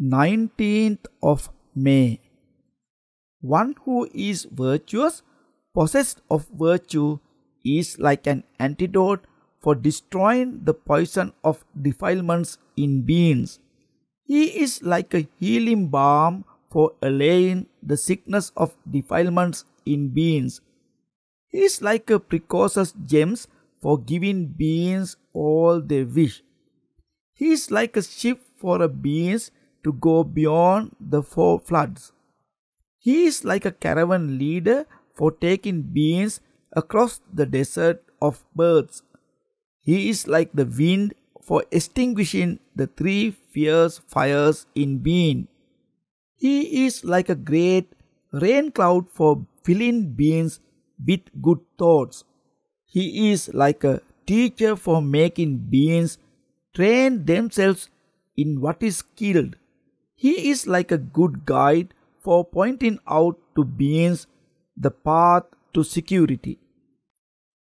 19th of May. One who is virtuous, possessed of virtue, is like an antidote for destroying the poison of defilements in beings. He is like a healing balm for allaying the sickness of defilements in beings. He is like a precocious gems for giving beings all they wish. He is like a ship for a beings to go beyond the four floods. He is like a caravan leader for taking beings across the desert of birds. He is like the wind for extinguishing the three fierce fires in being. He is like a great rain cloud for filling beings with good thoughts. He is like a teacher for making beings train themselves in what is skilled. He is like a good guide for pointing out to beings the path to security.